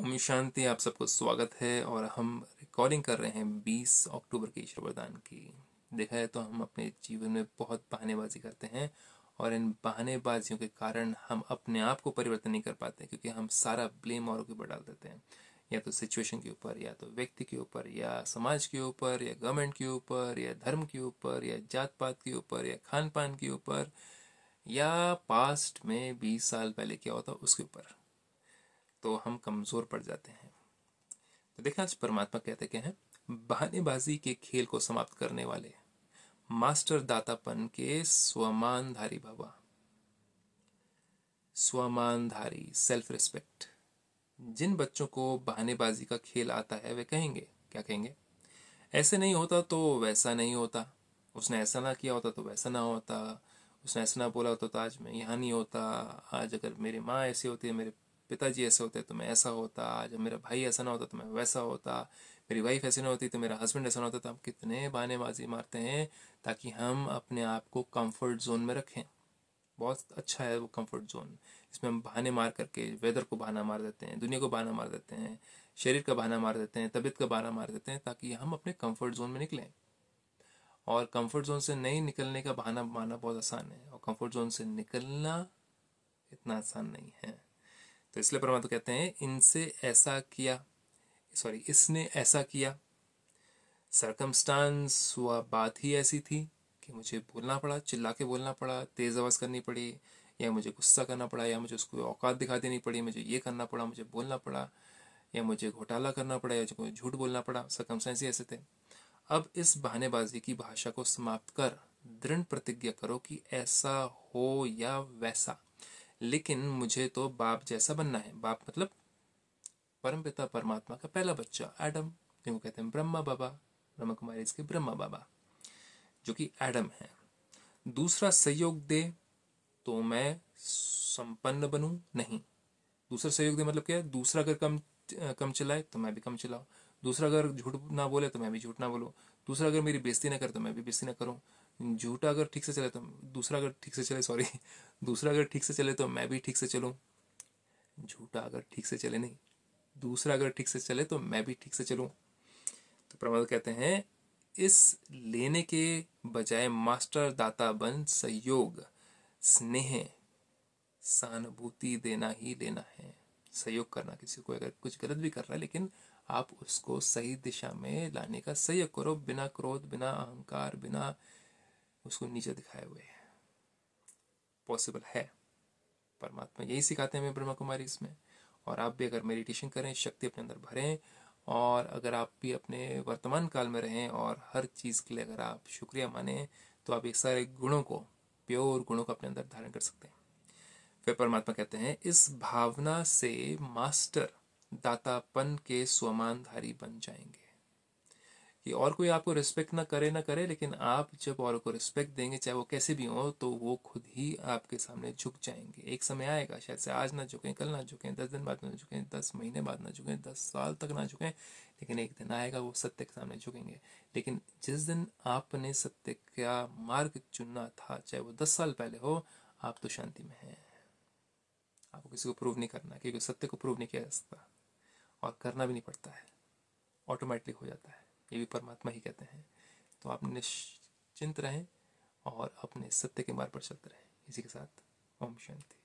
ओम शांति आप सबको स्वागत है और हम रिकॉर्डिंग कर रहे हैं 20 अक्टूबर के ईश्वर वरदान की देखा है तो हम अपने जीवन में बहुत बहानेबाजी करते हैं और इन बहानेबाजियों के कारण हम अपने आप को परिवर्तन नहीं कर पाते क्योंकि हम सारा ब्लेम औरों के ऊपर डाल देते हैं या तो सिचुएशन के ऊपर या तो व्यक्ति के ऊपर या समाज के ऊपर या गवर्नमेंट के ऊपर या धर्म के ऊपर या जात पात के ऊपर या खान पान के ऊपर या पास्ट में बीस साल पहले क्या होता उसके ऊपर हम कमज़ोर पड़ जाते हैं तो देखा आज परमात्मा कहते क्या है बहानेबाजी के खेल को समाप्त करने वाले मास्टर दातापन के स्वमानधारी बाबा स्वमानधारी सेल्फ रिस्पेक्ट जिन बच्चों को बहानेबाजी का खेल आता है वे कहेंगे क्या कहेंगे ऐसे नहीं होता तो वैसा नहीं होता उसने ऐसा ना किया होता तो वैसा ना होता उसने ऐसा ना बोला होता तो आज मैं यहाँ नहीं होता आज अगर मेरी माँ ऐसी होती है मेरे पिताजी ऐसे होते तो मैं ऐसा होता जब मेरा भाई ऐसा ना होता तो मैं वैसा होता मेरी वाइफ ऐसी ना होती तो मेरा हस्बैंड ऐसा ना होता तो हम कितने बानेबाजी मारते हैं ताकि हम अपने आप को कंफर्ट जोन में रखें बहुत अच्छा है वो कंफर्ट जोन इसमें हम बहाने मार करके वेदर को बहाना मार देते हैं दुनिया को बहाना मार देते हैं शरीर का बहाना मार देते हैं तबीयत का बहाना मार देते हैं ताकि हम अपने कंफर्ट जोन में निकलें और कंफर्ट जोन से नहीं निकलने का बहाना मारना बहुत आसान है और कंफर्ट जोन से निकलना इतना आसान नहीं है तो इसलिए परमात्मा कहते हैं इनसे ऐसा किया सॉरी इसने ऐसा किया सरकमस्टांस हुआ बात ही ऐसी थी कि मुझे बोलना पड़ा चिल्ला के बोलना पड़ा तेज़ आवाज़ करनी पड़ी या मुझे गुस्सा करना पड़ा या मुझे उसको औकात दिखा देनी पड़ी मुझे ये करना पड़ा मुझे बोलना पड़ा या मुझे घोटाला करना पड़ा या मुझे झूठ बोलना पड़ा सरकमस्टांस ही ऐसे थे अब इस बहानेबाजी की भाषा को समाप्त कर दृढ़ प्रतिज्ञा करो कि ऐसा हो या वैसा लेकिन मुझे तो बाप जैसा बनना है बाप मतलब परम पिता परमात्मा का पहला बच्चा एडम जिनको कहते हैं ब्रह्मा बाबा ब्रह्मा कुमारी इसके ब्रह्मा बाबा जो कि एडम है दूसरा सहयोग दे तो मैं संपन्न बनूं नहीं दूसरा सहयोग दे मतलब क्या है दूसरा अगर कम कम चिल्लाए तो मैं भी कम चिल्लाऊँ दूसरा अगर झूठ ना बोले तो मैं भी झूठ ना बोलूँ दूसरा अगर मेरी बेजती ना करे तो मैं भी बेस्ती ना करूँ झूठा अगर ठीक से चले तो दूसरा अगर ठीक से चले सॉरी दूसरा अगर ठीक से चले तो मैं भी ठीक से चलूँ झूठा अगर ठीक से चले नहीं दूसरा अगर ठीक से चले तो मैं भी ठीक से चलूँ तो प्रमोद कहते हैं इस लेने के बजाय मास्टर दाता बन सहयोग स्नेह सहानुभूति देना ही लेना है सहयोग करना किसी को अगर कुछ गलत भी कर रहा है लेकिन आप उसको सही दिशा में लाने का सहयोग करो बिना क्रोध बिना अहंकार बिना उसको नीचे दिखाए हुए पॉसिबल है परमात्मा यही सिखाते हैं हमें ब्रह्मा कुमारी इसमें और आप भी अगर मेडिटेशन करें शक्ति अपने अंदर भरें और अगर आप भी अपने वर्तमान काल में रहें और हर चीज़ के लिए अगर आप शुक्रिया माने तो आप एक सारे गुणों को प्योर गुणों को अपने अंदर धारण कर सकते हैं फिर परमात्मा कहते हैं इस भावना से मास्टर दातापन के स्वमानधारी बन जाएंगे कि और कोई आपको रिस्पेक्ट ना करे ना करे लेकिन आप जब और को रिस्पेक्ट देंगे चाहे वो कैसे भी हो तो वो खुद ही आपके सामने झुक जाएंगे एक समय आएगा शायद से आज ना झुकें कल ना झुकें दस दिन बाद ना झुकें दस महीने बाद ना झुकें दस साल तक ना झुकें लेकिन एक दिन आएगा वो सत्य के सामने झुकेंगे लेकिन जिस दिन आपने सत्य का मार्ग चुनना था चाहे वो दस साल पहले हो आप तो शांति में हैं आपको किसी को प्रूव नहीं करना क्योंकि सत्य को प्रूव नहीं किया जा सकता और करना भी नहीं पड़ता है ऑटोमेटिक हो जाता है ये भी परमात्मा ही कहते हैं तो आप निश्चिंत रहें और अपने सत्य के मार्ग पर चलते रहें इसी के साथ ओम शांति